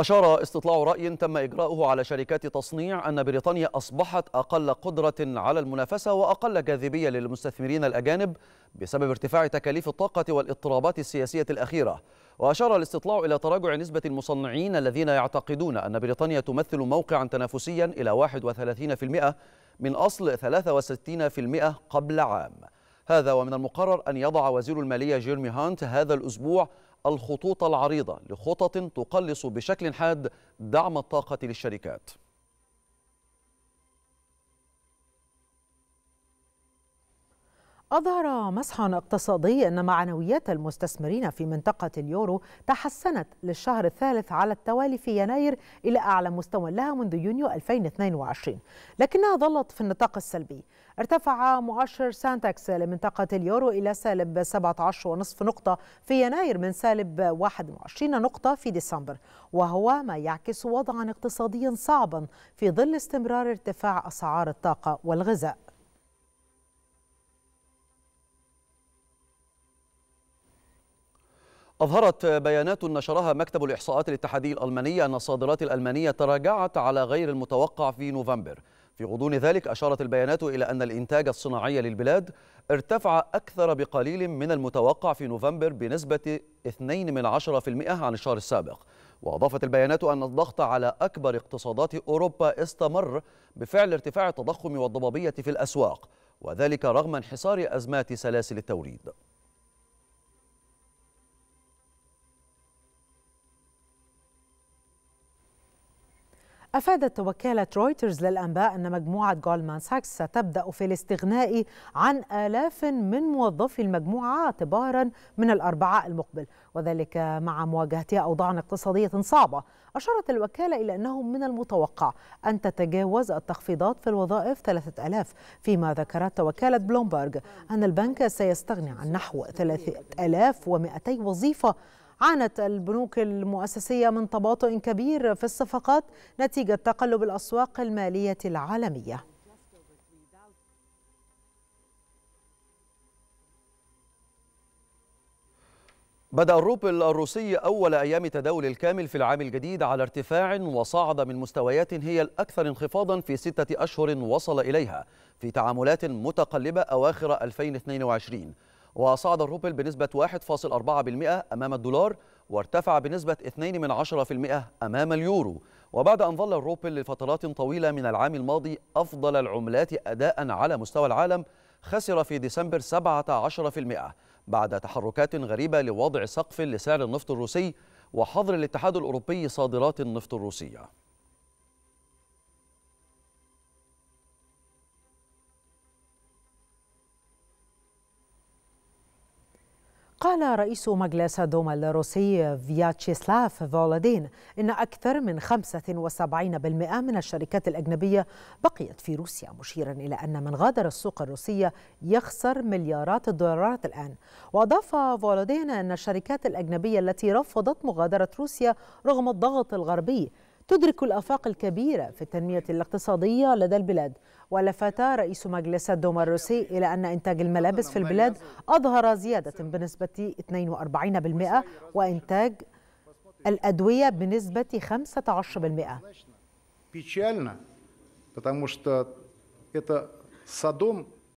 أشار استطلاع رأي تم إجراؤه على شركات تصنيع أن بريطانيا أصبحت أقل قدرة على المنافسة وأقل جاذبية للمستثمرين الأجانب بسبب ارتفاع تكاليف الطاقة والاضطرابات السياسية الأخيرة وأشار الاستطلاع إلى تراجع نسبة المصنعين الذين يعتقدون أن بريطانيا تمثل موقعا تنافسيا إلى 31% من أصل 63% قبل عام هذا ومن المقرر أن يضع وزير المالية جيرمي هانت هذا الأسبوع الخطوط العريضة لخطط تقلص بشكل حاد دعم الطاقة للشركات أظهر مسحا اقتصادي أن معنويات المستثمرين في منطقة اليورو تحسنت للشهر الثالث على التوالي في يناير إلى أعلى مستوى لها منذ يونيو 2022 لكنها ظلت في النطاق السلبي ارتفع مؤشر سانتاكس لمنطقة اليورو إلى سالب 17.5 نقطة في يناير من سالب 21 نقطة في ديسمبر وهو ما يعكس وضعا اقتصاديا صعبا في ظل استمرار ارتفاع أسعار الطاقة والغذاء أظهرت بيانات نشرها مكتب الإحصاءات الاتحادي الألماني أن الصادرات الألمانية تراجعت على غير المتوقع في نوفمبر في غضون ذلك أشارت البيانات إلى أن الإنتاج الصناعي للبلاد ارتفع أكثر بقليل من المتوقع في نوفمبر بنسبة 2 عن الشهر السابق وأضافت البيانات أن الضغط على أكبر اقتصادات أوروبا استمر بفعل ارتفاع التضخم والضبابية في الأسواق وذلك رغم انحصار أزمات سلاسل التوريد أفادت وكالة رويترز للأنباء أن مجموعة جولدمان ساكس ستبدأ في الاستغناء عن آلاف من موظفي المجموعة اعتبارا من الأربعاء المقبل وذلك مع مواجهة أوضاع اقتصادية صعبة أشارت الوكالة إلى أنه من المتوقع أن تتجاوز التخفيضات في الوظائف 3000 فيما ذكرت وكالة بلومبرج أن البنك سيستغني عن نحو 3200 وظيفة عانت البنوك المؤسسية من تباطؤ كبير في الصفقات نتيجة تقلب الأسواق المالية العالمية بدأ الروبل الروسي أول أيام تداول الكامل في العام الجديد على ارتفاع وصعد من مستويات هي الأكثر انخفاضا في ستة أشهر وصل إليها في تعاملات متقلبة أواخر 2022 وصعد الروبل بنسبة 1.4% أمام الدولار وارتفع بنسبة 2% أمام اليورو وبعد أن ظل الروبل لفترات طويلة من العام الماضي أفضل العملات أداء على مستوى العالم خسر في ديسمبر 17% بعد تحركات غريبة لوضع سقف لسعر النفط الروسي وحظر الاتحاد الأوروبي صادرات النفط الروسية قال رئيس مجلس دوما الروسي فياتشيسلاف فولادين إن أكثر من 75% من الشركات الأجنبية بقيت في روسيا مشيرا إلى أن من غادر السوق الروسية يخسر مليارات الدولارات الآن وأضاف فولادين أن الشركات الأجنبية التي رفضت مغادرة روسيا رغم الضغط الغربي تدرك الآفاق الكبيرة في التنمية الاقتصادية لدى البلاد ولفت رئيس مجلس الدوما الروسي إلى أن إنتاج الملابس في البلاد أظهر زيادة بنسبة 42% وإنتاج الأدوية بنسبة 15%